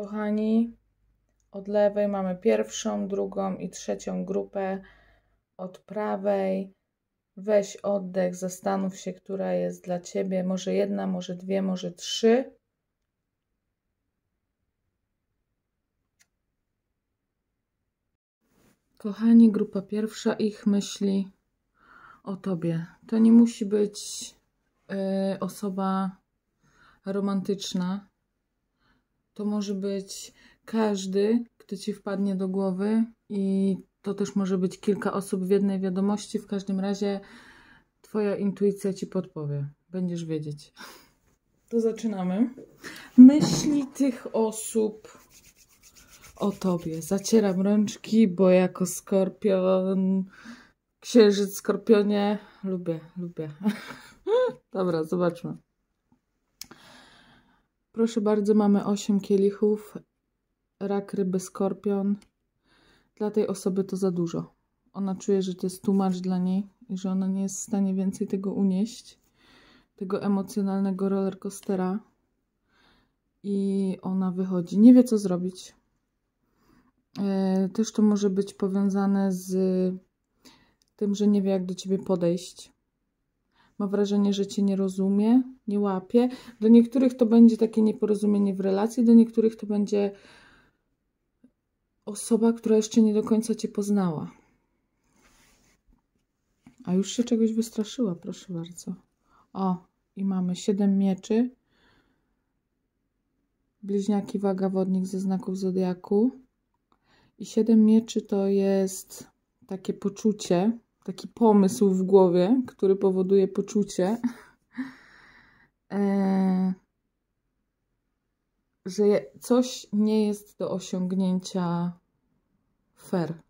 kochani. Od lewej mamy pierwszą, drugą i trzecią grupę. Od prawej weź oddech, zastanów się, która jest dla ciebie. Może jedna, może dwie, może trzy. Kochani, grupa pierwsza ich myśli o tobie. To nie musi być y, osoba romantyczna. To może być każdy, kto ci wpadnie do głowy, i to też może być kilka osób w jednej wiadomości. W każdym razie Twoja intuicja ci podpowie. Będziesz wiedzieć. To zaczynamy. Myśli tych osób o tobie. Zacieram rączki, bo jako skorpion, księżyc skorpionie, lubię, lubię. Dobra, zobaczmy. Proszę bardzo, mamy 8 kielichów. Rak ryby skorpion. Dla tej osoby to za dużo. Ona czuje, że to jest tłumacz dla niej i że ona nie jest w stanie więcej tego unieść. Tego emocjonalnego rollercoastera. I ona wychodzi. Nie wie, co zrobić. E, też to może być powiązane z tym, że nie wie, jak do ciebie podejść ma wrażenie, że cię nie rozumie, nie łapie. Do niektórych to będzie takie nieporozumienie w relacji, do niektórych to będzie osoba, która jeszcze nie do końca cię poznała. A już się czegoś wystraszyła, proszę bardzo. O, i mamy siedem mieczy. Bliźniaki, waga, wodnik ze znaków zodiaku. I siedem mieczy to jest takie poczucie, taki pomysł w głowie, który powoduje poczucie, e, że coś nie jest do osiągnięcia fair.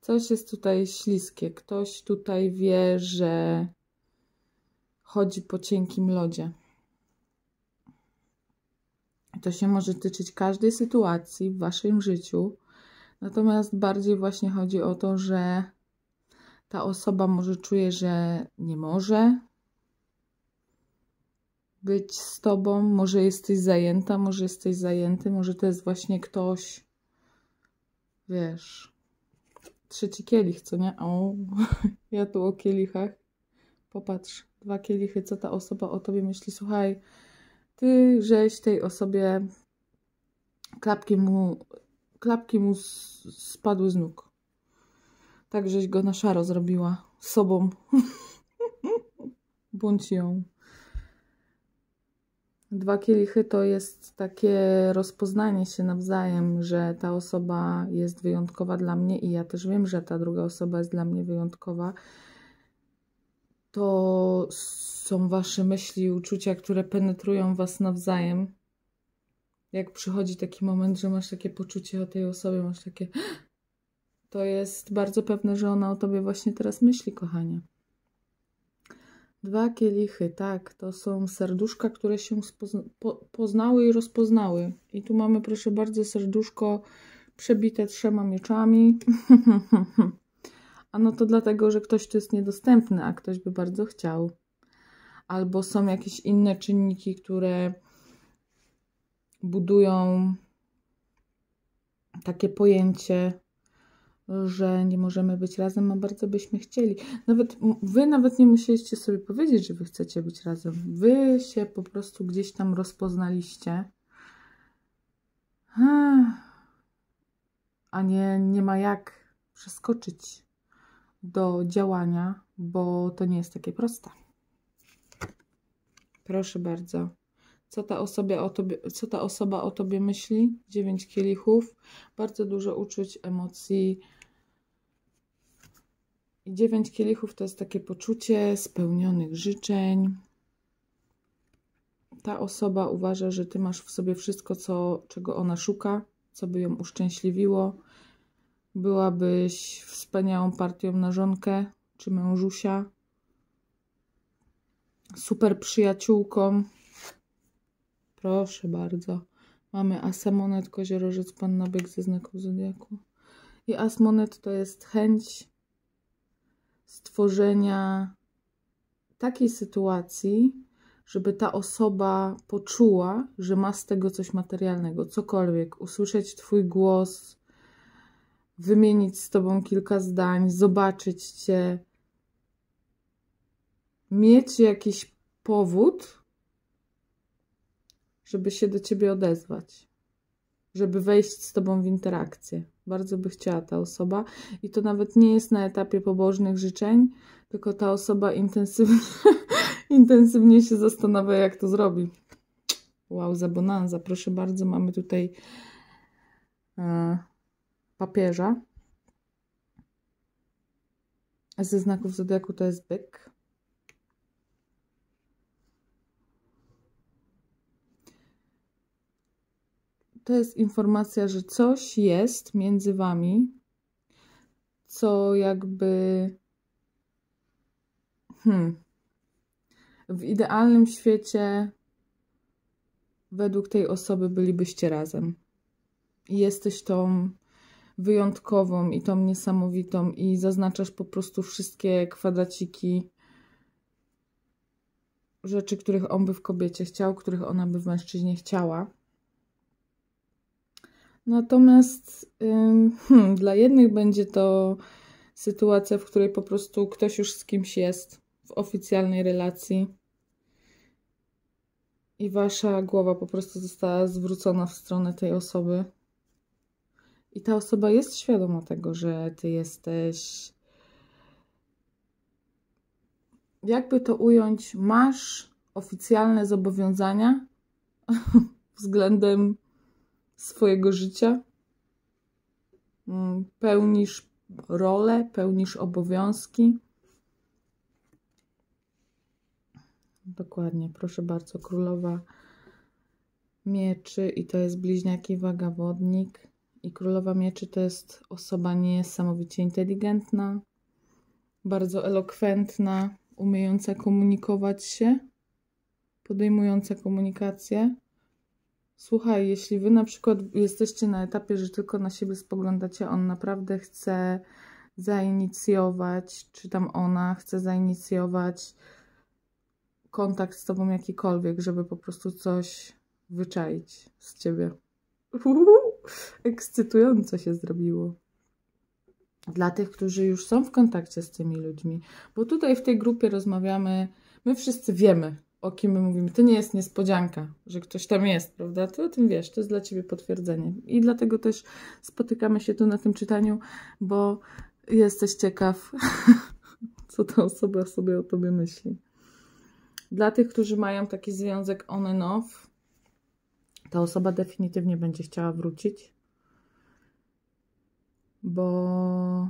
Coś jest tutaj śliskie, ktoś tutaj wie, że chodzi po cienkim lodzie. To się może tyczyć każdej sytuacji w waszym życiu Natomiast bardziej właśnie chodzi o to, że ta osoba może czuje, że nie może być z tobą, może jesteś zajęta, może jesteś zajęty, może to jest właśnie ktoś, wiesz, trzeci kielich, co nie? O, ja tu o kielichach. Popatrz, dwa kielichy, co ta osoba o tobie myśli. Słuchaj, ty żeś tej osobie klapki mu klapki mu spadły z nóg. Tak, żeś go na szaro zrobiła. Sobą. Bądź ją. Dwa kielichy to jest takie rozpoznanie się nawzajem, że ta osoba jest wyjątkowa dla mnie i ja też wiem, że ta druga osoba jest dla mnie wyjątkowa. To są wasze myśli i uczucia, które penetrują was nawzajem jak przychodzi taki moment, że masz takie poczucie o tej osobie, masz takie. To jest bardzo pewne, że ona o tobie właśnie teraz myśli, kochanie. Dwa kielichy, tak, to są serduszka, które się po poznały i rozpoznały. I tu mamy, proszę bardzo, serduszko przebite trzema mieczami. a no to dlatego, że ktoś tu jest niedostępny, a ktoś by bardzo chciał. Albo są jakieś inne czynniki, które budują takie pojęcie, że nie możemy być razem, a bardzo byśmy chcieli. Nawet wy nawet nie musieliście sobie powiedzieć, że wy chcecie być razem. Wy się po prostu gdzieś tam rozpoznaliście. A nie, nie ma jak przeskoczyć do działania, bo to nie jest takie proste. Proszę bardzo. Co ta, osoba o tobie, co ta osoba o tobie myśli? Dziewięć kielichów. Bardzo dużo uczuć, emocji. I dziewięć kielichów to jest takie poczucie spełnionych życzeń. Ta osoba uważa, że ty masz w sobie wszystko, co, czego ona szuka, co by ją uszczęśliwiło. Byłabyś wspaniałą partią na żonkę czy mężusia, super przyjaciółką, Proszę bardzo. Mamy asemonet, koziorożec, panna byk ze znaku zodiaku. I asmonet to jest chęć stworzenia takiej sytuacji, żeby ta osoba poczuła, że ma z tego coś materialnego, cokolwiek, usłyszeć Twój głos, wymienić z Tobą kilka zdań, zobaczyć Cię, mieć jakiś powód, żeby się do ciebie odezwać, żeby wejść z tobą w interakcję. Bardzo by chciała ta osoba i to nawet nie jest na etapie pobożnych życzeń, tylko ta osoba intensywnie, intensywnie się zastanawia, jak to zrobi. Wow, za bonanza. Proszę bardzo, mamy tutaj e, papieża. Ze znaków zodiaku to jest byk. to jest informacja, że coś jest między wami, co jakby. Hmm. W idealnym świecie, według tej osoby, bylibyście razem. I jesteś tą wyjątkową i tą niesamowitą, i zaznaczasz po prostu wszystkie kwadraciki rzeczy, których on by w kobiecie chciał, których ona by w mężczyźnie chciała. Natomiast hmm, dla jednych będzie to sytuacja, w której po prostu ktoś już z kimś jest w oficjalnej relacji i wasza głowa po prostu została zwrócona w stronę tej osoby. I ta osoba jest świadoma tego, że ty jesteś. Jakby to ująć, masz oficjalne zobowiązania względem swojego życia, mm, pełnisz rolę, pełnisz obowiązki. Dokładnie, proszę bardzo, królowa mieczy i to jest bliźniaki waga wodnik. I królowa mieczy to jest osoba niesamowicie inteligentna, bardzo elokwentna, umiejąca komunikować się, podejmująca komunikację. Słuchaj, jeśli wy na przykład jesteście na etapie, że tylko na siebie spoglądacie, on naprawdę chce zainicjować, czy tam ona chce zainicjować kontakt z tobą jakikolwiek, żeby po prostu coś wyczaić z ciebie. Uuu, ekscytująco się zrobiło. Dla tych, którzy już są w kontakcie z tymi ludźmi, bo tutaj w tej grupie rozmawiamy, my wszyscy wiemy, o kim my mówimy. To nie jest niespodzianka, że ktoś tam jest, prawda? Ty o tym wiesz, to jest dla ciebie potwierdzenie. I dlatego też spotykamy się tu na tym czytaniu, bo jesteś ciekaw, co ta osoba sobie o tobie myśli. Dla tych, którzy mają taki związek on and off, ta osoba definitywnie będzie chciała wrócić, bo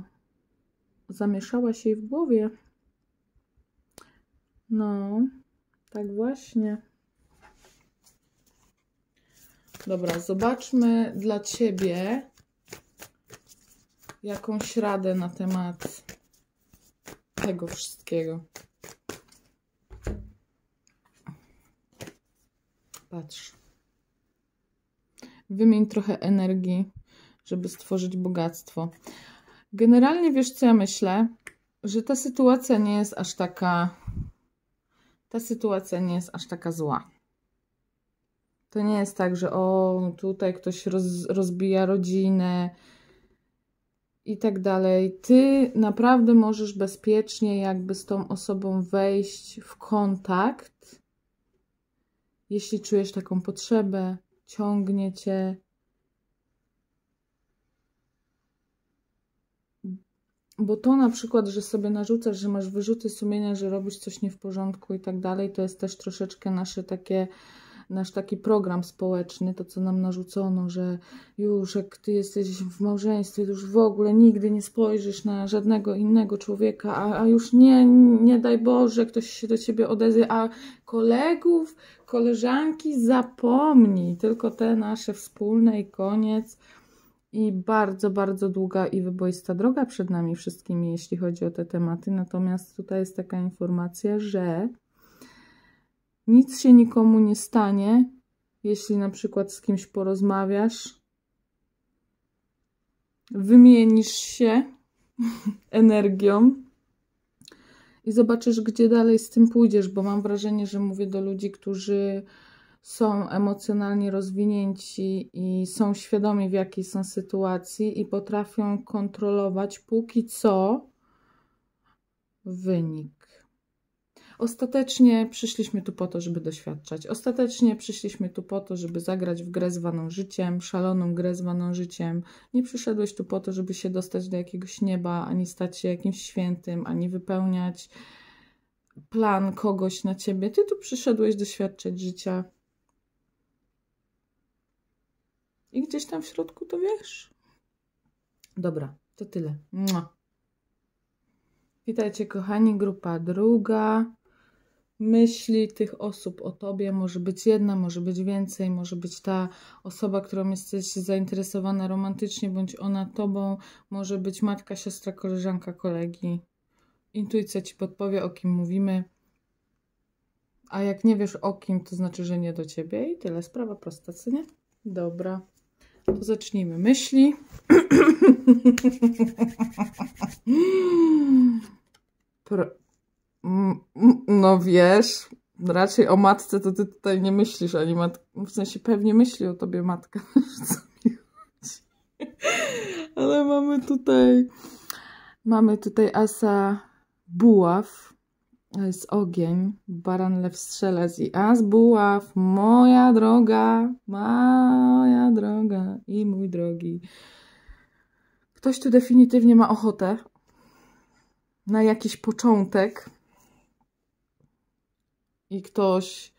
zamieszała się jej w głowie. No, tak właśnie. Dobra, zobaczmy dla Ciebie jakąś radę na temat tego wszystkiego. Patrz. Wymień trochę energii, żeby stworzyć bogactwo. Generalnie wiesz, co ja myślę? Że ta sytuacja nie jest aż taka ta sytuacja nie jest aż taka zła. To nie jest tak, że o, tutaj ktoś roz, rozbija rodzinę i tak dalej. Ty naprawdę możesz bezpiecznie jakby z tą osobą wejść w kontakt, jeśli czujesz taką potrzebę, ciągnie cię, bo to na przykład, że sobie narzucasz, że masz wyrzuty sumienia, że robisz coś nie w porządku i tak dalej, to jest też troszeczkę nasze takie nasz taki program społeczny, to co nam narzucono, że już jak ty jesteś w małżeństwie, to już w ogóle nigdy nie spojrzysz na żadnego innego człowieka, a, a już nie, nie daj Boże, ktoś się do ciebie odezwie, a kolegów, koleżanki zapomnij, tylko te nasze wspólne i koniec i bardzo, bardzo długa i wyboista droga przed nami wszystkimi, jeśli chodzi o te tematy. Natomiast tutaj jest taka informacja, że nic się nikomu nie stanie, jeśli na przykład z kimś porozmawiasz, wymienisz się energią i zobaczysz, gdzie dalej z tym pójdziesz, bo mam wrażenie, że mówię do ludzi, którzy są emocjonalnie rozwinięci i są świadomi, w jakiej są sytuacji i potrafią kontrolować póki co wynik. Ostatecznie przyszliśmy tu po to, żeby doświadczać. Ostatecznie przyszliśmy tu po to, żeby zagrać w grę zwaną życiem, szaloną grę zwaną życiem. Nie przyszedłeś tu po to, żeby się dostać do jakiegoś nieba, ani stać się jakimś świętym, ani wypełniać plan kogoś na ciebie. Ty tu przyszedłeś doświadczać życia I gdzieś tam w środku to wiesz. Dobra, to tyle. Mua. Witajcie, kochani, grupa druga. Myśli tych osób o tobie może być jedna, może być więcej, może być ta osoba, którą jesteś zainteresowana romantycznie, bądź ona tobą, może być matka, siostra, koleżanka, kolegi. Intuicja ci podpowie, o kim mówimy. A jak nie wiesz o kim, to znaczy, że nie do ciebie i tyle. Sprawa prosta, co nie? Dobra, to zacznijmy myśli. no wiesz, raczej o matce to ty tutaj nie myślisz, ani mat... w sensie pewnie myśli o tobie matka, co mi chodzi. Ale mamy tutaj, mamy tutaj asa buław jest ogień, baran, lew, strzelec i as, buław, moja droga, moja droga i mój drogi. Ktoś tu definitywnie ma ochotę na jakiś początek i ktoś,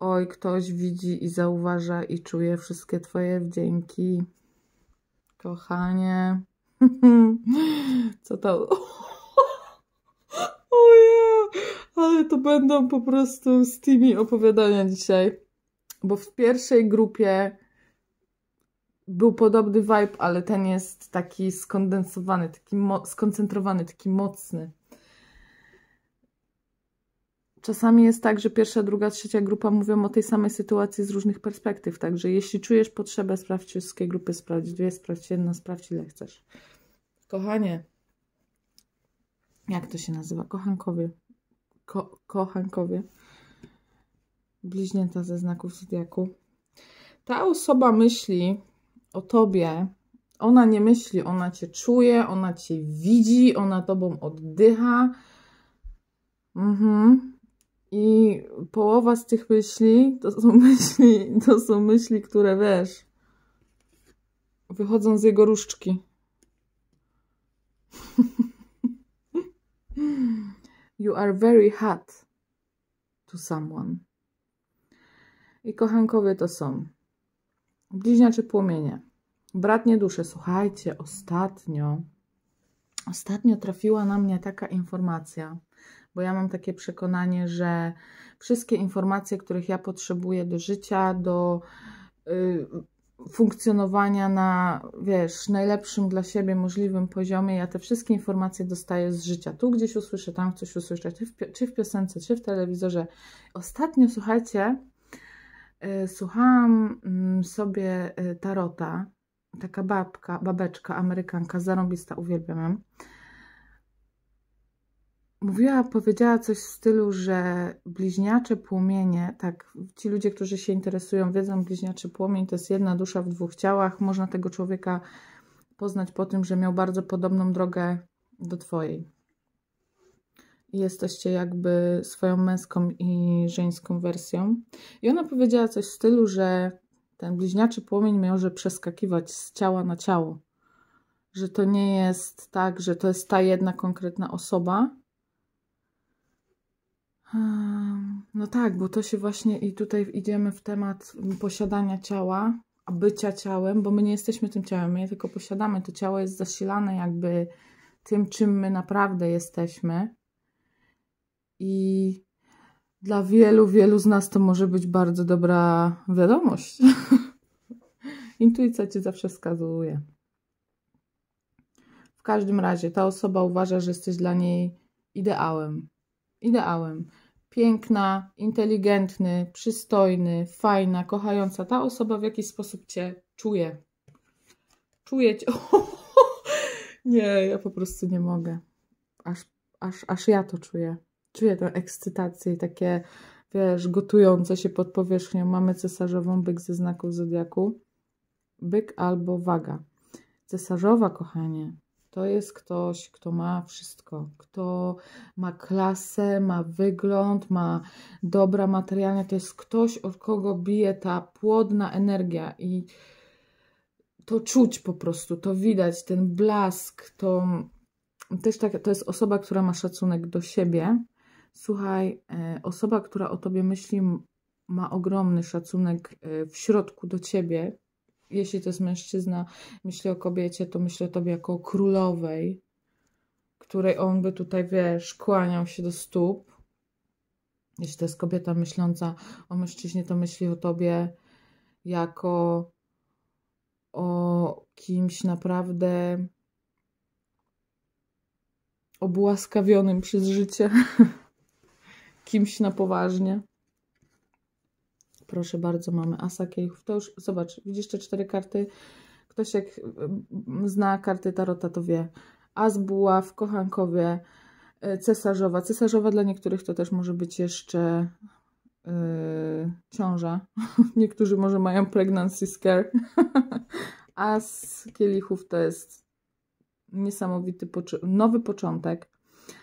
oj, ktoś widzi i zauważa i czuje wszystkie Twoje wdzięki. Kochanie, co to ale to będą po prostu z tymi opowiadania dzisiaj. Bo w pierwszej grupie był podobny vibe, ale ten jest taki skondensowany, taki skoncentrowany, taki mocny. Czasami jest tak, że pierwsza, druga, trzecia grupa mówią o tej samej sytuacji z różnych perspektyw. Także jeśli czujesz potrzebę, sprawdź wszystkie grupy, sprawdź dwie, sprawdź jedną, sprawdź ile chcesz. Kochanie, jak to się nazywa? Kochankowie ko kochankowie, bliźnięta ze znaków Zodiaku. Ta osoba myśli o tobie, ona nie myśli, ona cię czuje, ona cię widzi, ona tobą oddycha. Mhm. I połowa z tych myśli to są myśli, to są myśli, które wiesz, wychodzą z jego różdżki. You are very hot to someone. I kochankowie to są bliźniacze płomienie. Bratnie dusze. Słuchajcie, ostatnio ostatnio trafiła na mnie taka informacja, bo ja mam takie przekonanie, że wszystkie informacje, których ja potrzebuję do życia, do y, funkcjonowania na, wiesz, najlepszym dla siebie możliwym poziomie. Ja te wszystkie informacje dostaję z życia. Tu gdzieś usłyszę, tam coś usłyszę, czy w, czy w piosence, czy w telewizorze. Ostatnio, słuchajcie, y, słuchałam mm, sobie y, tarota, taka babka, babeczka, amerykanka, zarobista, uwielbiam ją mówiła, powiedziała coś w stylu, że bliźniacze płomienie, tak, ci ludzie, którzy się interesują, wiedzą, bliźniaczy płomień to jest jedna dusza w dwóch ciałach. Można tego człowieka poznać po tym, że miał bardzo podobną drogę do Twojej. Jesteście jakby swoją męską i żeńską wersją. I ona powiedziała coś w stylu, że ten bliźniaczy płomień może przeskakiwać z ciała na ciało. Że to nie jest tak, że to jest ta jedna konkretna osoba, no tak, bo to się właśnie i tutaj idziemy w temat posiadania ciała, bycia ciałem, bo my nie jesteśmy tym ciałem, my je tylko posiadamy. To ciało jest zasilane jakby tym, czym my naprawdę jesteśmy. I dla wielu, wielu z nas to może być bardzo dobra wiadomość. Intuicja ci zawsze wskazuje. W każdym razie ta osoba uważa, że jesteś dla niej ideałem ideałem. Piękna, inteligentny, przystojny, fajna, kochająca. Ta osoba w jakiś sposób Cię czuje. Czuje Cię... nie, ja po prostu nie mogę. Aż, aż, aż ja to czuję. Czuję tę ekscytację i takie, wiesz, gotujące się pod powierzchnią. Mamy cesarzową byk ze znaków zodiaku. Byk albo waga. Cesarzowa, kochanie, to jest ktoś, kto ma wszystko, kto ma klasę, ma wygląd, ma dobra materialne. To jest ktoś, od kogo bije ta płodna energia i to czuć po prostu, to widać, ten blask, to też tak, to jest osoba, która ma szacunek do siebie. Słuchaj, e, osoba, która o tobie myśli, ma ogromny szacunek e, w środku do ciebie, jeśli to jest mężczyzna, myśli o kobiecie, to myślę o tobie jako o królowej, której on by tutaj, wiesz, kłaniał się do stóp. Jeśli to jest kobieta myśląca o mężczyźnie, to myśli o tobie jako o kimś naprawdę obłaskawionym przez życie, kimś na poważnie. Proszę bardzo, mamy asa kielichów. To już, zobacz, widzisz te cztery karty? Ktoś jak mm, zna karty Tarota, to wie. As buła w kochankowie, e, cesarzowa. Cesarzowa dla niektórych to też może być jeszcze yy, ciąża. Niektórzy może mają pregnancy scare. As kielichów to jest niesamowity, nowy początek.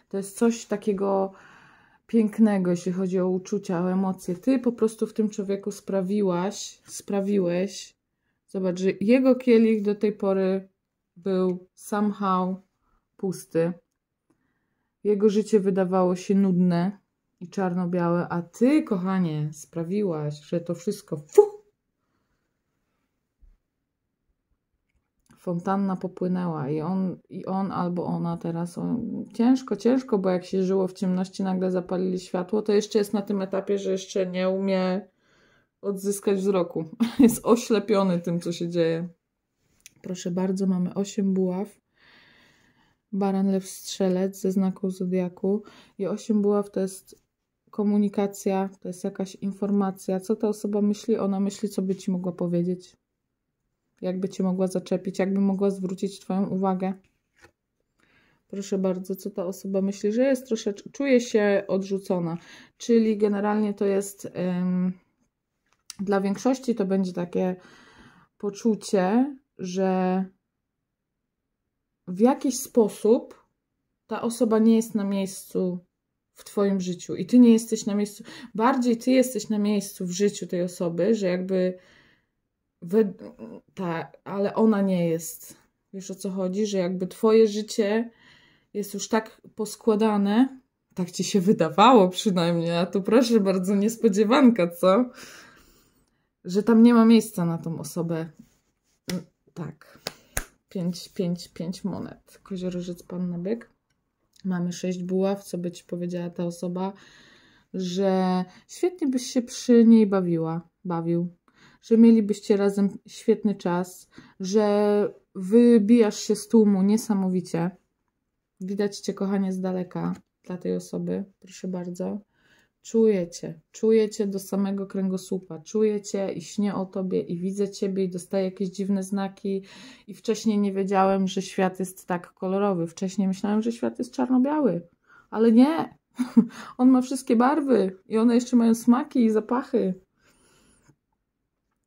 To jest coś takiego pięknego, jeśli chodzi o uczucia, o emocje. Ty po prostu w tym człowieku sprawiłaś, sprawiłeś. Zobacz, że jego kielich do tej pory był somehow pusty. Jego życie wydawało się nudne i czarno-białe, a ty, kochanie, sprawiłaś, że to wszystko fuh, fontanna popłynęła i on, i on albo ona teraz. On, ciężko, ciężko, bo jak się żyło w ciemności, nagle zapalili światło, to jeszcze jest na tym etapie, że jeszcze nie umie odzyskać wzroku. Jest oślepiony tym, co się dzieje. Proszę bardzo, mamy 8 buław. Baran lew strzelec ze znaku zodiaku. I 8 buław to jest komunikacja, to jest jakaś informacja. Co ta osoba myśli? Ona myśli, co by ci mogła powiedzieć jakby Cię mogła zaczepić, jakby mogła zwrócić Twoją uwagę. Proszę bardzo, co ta osoba myśli, że jest troszeczkę, czuje się odrzucona, czyli generalnie to jest, ym, dla większości to będzie takie poczucie, że w jakiś sposób ta osoba nie jest na miejscu w Twoim życiu i Ty nie jesteś na miejscu, bardziej Ty jesteś na miejscu w życiu tej osoby, że jakby Wy... Tak, ale ona nie jest. Wiesz o co chodzi? Że jakby twoje życie jest już tak poskładane, tak ci się wydawało przynajmniej, a tu proszę bardzo, niespodziewanka, co? Że tam nie ma miejsca na tą osobę. Mm, tak. 5, 5, 5 monet. Koziorożec, Panna Byk. Mamy 6 buław, co by ci powiedziała ta osoba, że świetnie byś się przy niej bawiła, bawił że mielibyście razem świetny czas, że wybijasz się z tłumu niesamowicie. Widać Cię, kochanie, z daleka dla tej osoby. Proszę bardzo. Czujecie, czujecie do samego kręgosłupa, czujecie i śnię o tobie, i widzę ciebie, i dostaję jakieś dziwne znaki. I wcześniej nie wiedziałem, że świat jest tak kolorowy. Wcześniej myślałem, że świat jest czarno-biały, ale nie. On ma wszystkie barwy i one jeszcze mają smaki i zapachy.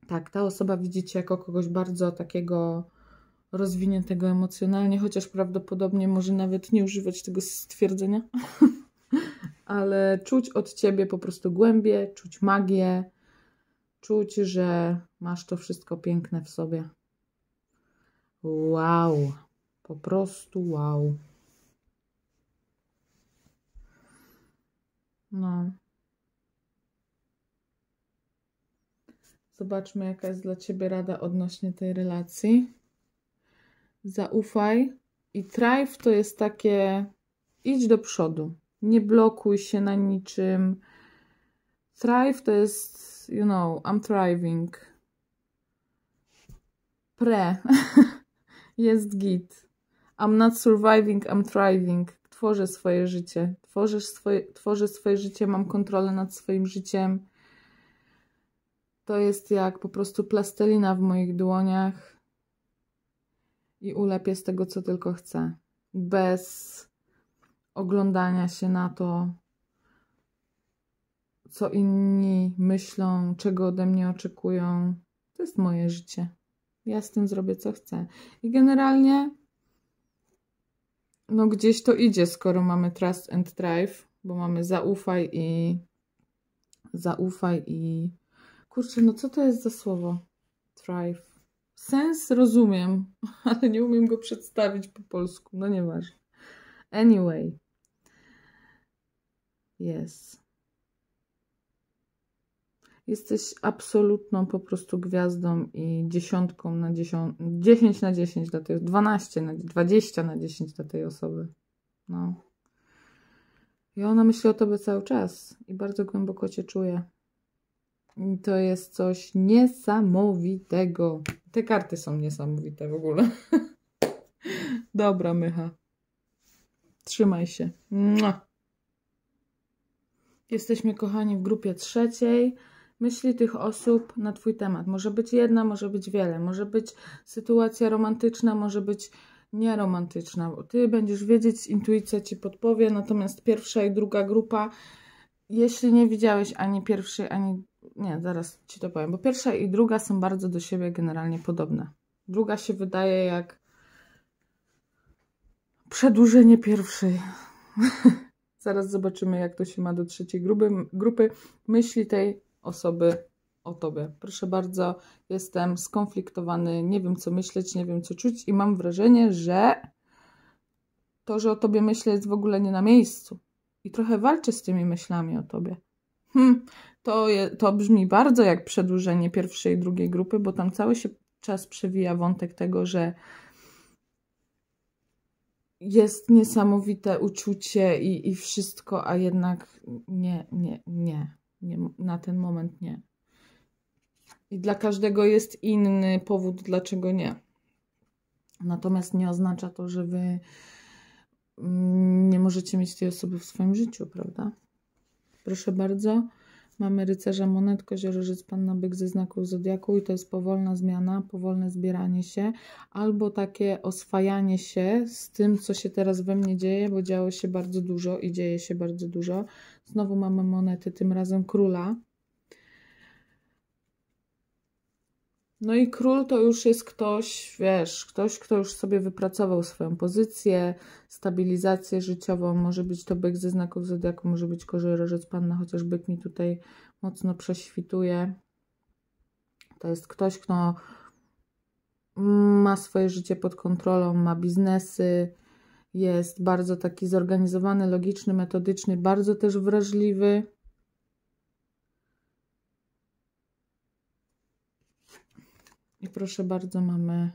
Tak, ta osoba widzicie jako kogoś bardzo takiego rozwiniętego emocjonalnie, chociaż prawdopodobnie może nawet nie używać tego stwierdzenia, ale czuć od ciebie po prostu głębie, czuć magię, czuć, że masz to wszystko piękne w sobie. Wow, po prostu wow. No. Zobaczmy, jaka jest dla Ciebie rada odnośnie tej relacji. Zaufaj i thrive to jest takie idź do przodu. Nie blokuj się na niczym. Thrive to jest, you know, I'm thriving. Pre jest git. I'm not surviving, I'm thriving. Tworzę swoje życie. Tworzysz swoje, tworzę swoje życie, mam kontrolę nad swoim życiem. To jest jak po prostu plastelina w moich dłoniach i ulepię z tego, co tylko chcę. Bez oglądania się na to, co inni myślą, czego ode mnie oczekują. To jest moje życie. Ja z tym zrobię, co chcę. I generalnie no gdzieś to idzie, skoro mamy trust and drive, bo mamy zaufaj i zaufaj i Kurczę, no co to jest za słowo? Thrive. Sens rozumiem, ale nie umiem go przedstawić po polsku. No nieważne. Anyway. Yes. Jesteś absolutną po prostu gwiazdą i dziesiątką na dziesiąt... 10 na 10 dla tej... 12 na... 20 na 10 dla tej osoby. No. I ona myśli o tobie cały czas i bardzo głęboko cię czuje. To jest coś niesamowitego. Te karty są niesamowite w ogóle. Dobra, mycha. Trzymaj się. Mua. Jesteśmy, kochani, w grupie trzeciej. Myśli tych osób na Twój temat. Może być jedna, może być wiele. Może być sytuacja romantyczna, może być nieromantyczna. Bo ty będziesz wiedzieć, intuicja Ci podpowie. Natomiast pierwsza i druga grupa, jeśli nie widziałeś ani pierwszej, ani nie, zaraz Ci to powiem, bo pierwsza i druga są bardzo do siebie generalnie podobne. Druga się wydaje jak przedłużenie pierwszej. zaraz zobaczymy, jak to się ma do trzeciej grupy, grupy myśli tej osoby o Tobie. Proszę bardzo, jestem skonfliktowany, nie wiem co myśleć, nie wiem co czuć i mam wrażenie, że to, że o Tobie myślę jest w ogóle nie na miejscu. I trochę walczę z tymi myślami o Tobie. Hmm, to, je, to brzmi bardzo jak przedłużenie pierwszej i drugiej grupy, bo tam cały się czas przewija wątek tego, że jest niesamowite uczucie i, i wszystko, a jednak nie, nie, nie, nie, na ten moment nie. I dla każdego jest inny powód, dlaczego nie. Natomiast nie oznacza to, że wy mm, nie możecie mieć tej osoby w swoim życiu, prawda? Proszę bardzo. Mamy rycerza monet, koziorożyc, panna byk ze znaków zodiaku i to jest powolna zmiana, powolne zbieranie się albo takie oswajanie się z tym, co się teraz we mnie dzieje, bo działo się bardzo dużo i dzieje się bardzo dużo. Znowu mamy monety, tym razem króla. No i król to już jest ktoś, wiesz, ktoś, kto już sobie wypracował swoją pozycję, stabilizację życiową. Może być to byk ze znaków zodiaku, może być koziorożec panna, chociaż byk mi tutaj mocno prześwituje. To jest ktoś, kto ma swoje życie pod kontrolą, ma biznesy, jest bardzo taki zorganizowany, logiczny, metodyczny, bardzo też wrażliwy I proszę bardzo, mamy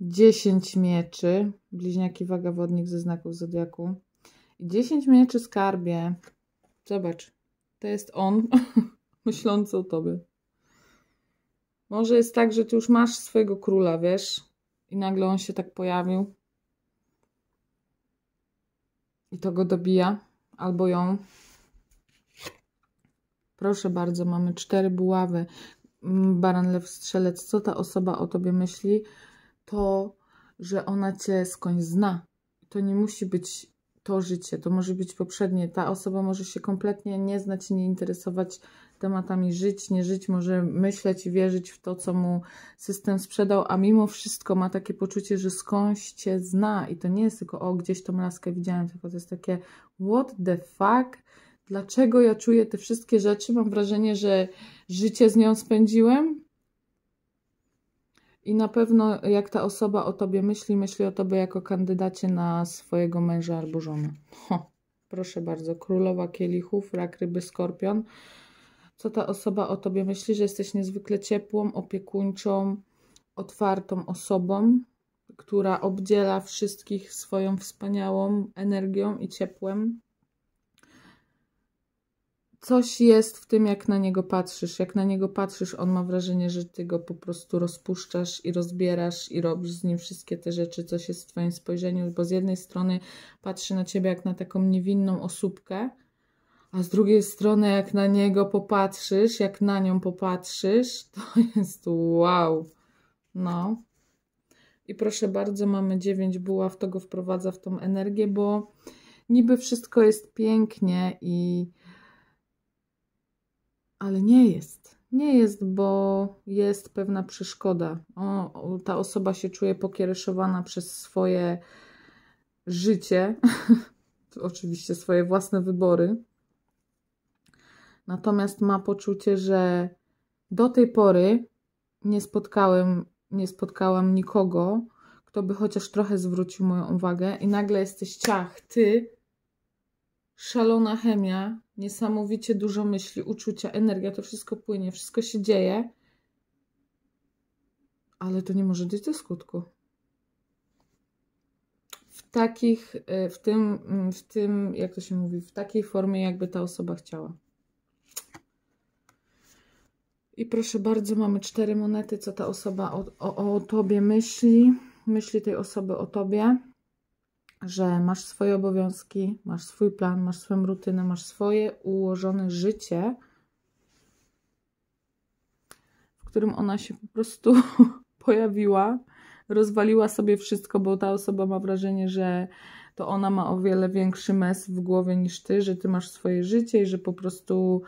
10 mieczy. Bliźniaki, waga, wodnik ze znaków zodiaku. I 10 mieczy skarbie. Zobacz, to jest on myślący o tobie. Może jest tak, że ty już masz swojego króla, wiesz? I nagle on się tak pojawił. I to go dobija. Albo ją. Proszę bardzo, mamy cztery buławy. Mm, baran lew strzelec, co ta osoba o tobie myśli, to, że ona cię skądś zna. To nie musi być to życie, to może być poprzednie. Ta osoba może się kompletnie nie znać i nie interesować tematami żyć, nie żyć, może myśleć i wierzyć w to, co mu system sprzedał, a mimo wszystko ma takie poczucie, że skądś cię zna i to nie jest tylko o, gdzieś tą laskę widziałem, tylko to jest takie what the fuck, dlaczego ja czuję te wszystkie rzeczy. Mam wrażenie, że życie z nią spędziłem. I na pewno jak ta osoba o tobie myśli, myśli o tobie jako kandydacie na swojego męża albo żonę. Ho, proszę bardzo, królowa kielichów, rak ryby, skorpion. Co ta osoba o tobie myśli, że jesteś niezwykle ciepłą, opiekuńczą, otwartą osobą, która obdziela wszystkich swoją wspaniałą energią i ciepłem coś jest w tym, jak na niego patrzysz. Jak na niego patrzysz, on ma wrażenie, że ty go po prostu rozpuszczasz i rozbierasz i robisz z nim wszystkie te rzeczy, coś jest w twoim spojrzeniu, bo z jednej strony patrzy na ciebie jak na taką niewinną osóbkę, a z drugiej strony jak na niego popatrzysz, jak na nią popatrzysz, to jest wow. No. I proszę bardzo, mamy dziewięć buław, to go wprowadza w tą energię, bo niby wszystko jest pięknie i ale nie jest. Nie jest, bo jest pewna przeszkoda. O, ta osoba się czuje pokiereszowana przez swoje życie, oczywiście swoje własne wybory. Natomiast ma poczucie, że do tej pory nie spotkałem, nie spotkałam nikogo, kto by chociaż trochę zwrócił moją uwagę i nagle jesteś ciach, ty szalona chemia, niesamowicie dużo myśli, uczucia, energia, to wszystko płynie, wszystko się dzieje, ale to nie może dojść do skutku. W takich, y, w tym, mm, w tym, jak to się mówi, w takiej formie, jakby ta osoba chciała. I proszę bardzo, mamy cztery monety, co ta osoba o, o, o tobie myśli, myśli tej osoby o tobie że masz swoje obowiązki, masz swój plan, masz swoją rutynę, masz swoje ułożone życie, w którym ona się po prostu pojawiła, rozwaliła sobie wszystko, bo ta osoba ma wrażenie, że to ona ma o wiele większy mes w głowie niż ty, że ty masz swoje życie i że po prostu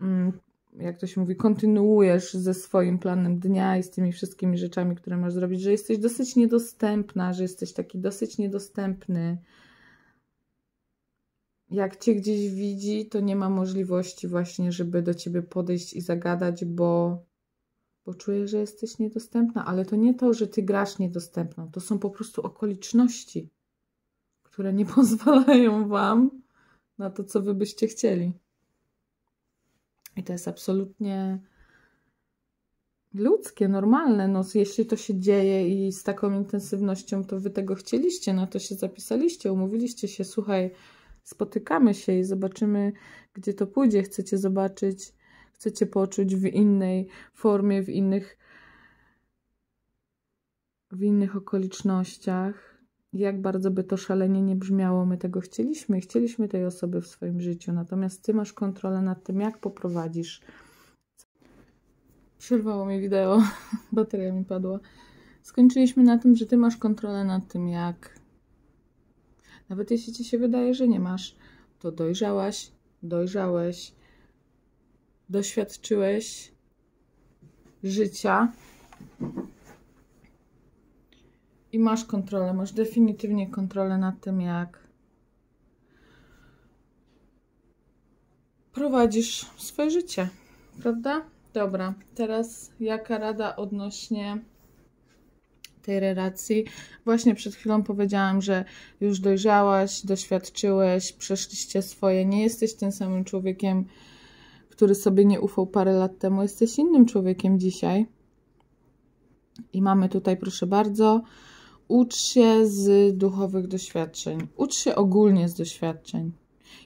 mm, jak to się mówi, kontynuujesz ze swoim planem dnia i z tymi wszystkimi rzeczami, które masz zrobić, że jesteś dosyć niedostępna, że jesteś taki dosyć niedostępny. Jak cię gdzieś widzi, to nie ma możliwości właśnie, żeby do ciebie podejść i zagadać, bo, bo czuję, że jesteś niedostępna. Ale to nie to, że ty grasz niedostępną, to są po prostu okoliczności, które nie pozwalają wam na to, co wy byście chcieli. I to jest absolutnie ludzkie, normalne. No, jeśli to się dzieje i z taką intensywnością, to wy tego chcieliście, na to się zapisaliście, umówiliście się, słuchaj, spotykamy się i zobaczymy, gdzie to pójdzie. Chcecie zobaczyć, chcecie poczuć w innej formie, w innych, w innych okolicznościach jak bardzo by to szalenie nie brzmiało, my tego chcieliśmy, chcieliśmy tej osoby w swoim życiu, natomiast ty masz kontrolę nad tym, jak poprowadzisz. Przerwało mi wideo, bateria mi padła. Skończyliśmy na tym, że ty masz kontrolę nad tym, jak. Nawet jeśli ci się wydaje, że nie masz, to dojrzałaś, dojrzałeś, doświadczyłeś życia i masz kontrolę, masz definitywnie kontrolę nad tym, jak prowadzisz swoje życie, prawda? Dobra, teraz jaka rada odnośnie tej relacji? Właśnie przed chwilą powiedziałam, że już dojrzałaś, doświadczyłeś, przeszliście swoje, nie jesteś tym samym człowiekiem, który sobie nie ufał parę lat temu, jesteś innym człowiekiem dzisiaj. I mamy tutaj, proszę bardzo, ucz się z duchowych doświadczeń. Ucz się ogólnie z doświadczeń.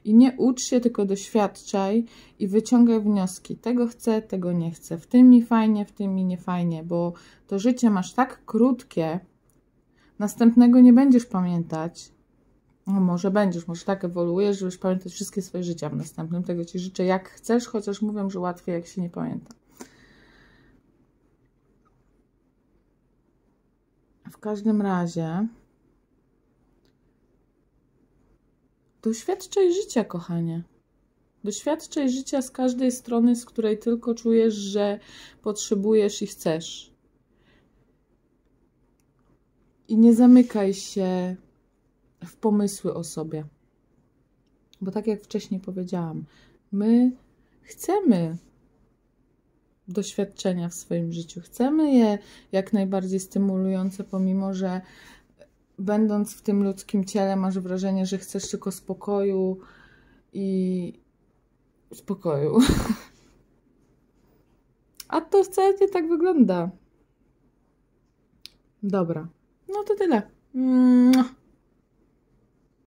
I nie ucz się, tylko doświadczaj i wyciągaj wnioski. Tego chcę, tego nie chcę. W tym mi fajnie, w tym mi nie fajnie, bo to życie masz tak krótkie, następnego nie będziesz pamiętać. No może będziesz, może tak ewoluujesz, żebyś pamiętać wszystkie swoje życia w następnym. Tego Ci życzę jak chcesz, chociaż mówię, że łatwiej jak się nie pamięta. każdym razie doświadczaj życia, kochanie. Doświadczaj życia z każdej strony, z której tylko czujesz, że potrzebujesz i chcesz. I nie zamykaj się w pomysły o sobie. Bo tak jak wcześniej powiedziałam, my chcemy doświadczenia w swoim życiu. Chcemy je jak najbardziej stymulujące, pomimo że będąc w tym ludzkim ciele masz wrażenie, że chcesz tylko spokoju i spokoju. A to wcale nie tak wygląda. Dobra. No to tyle.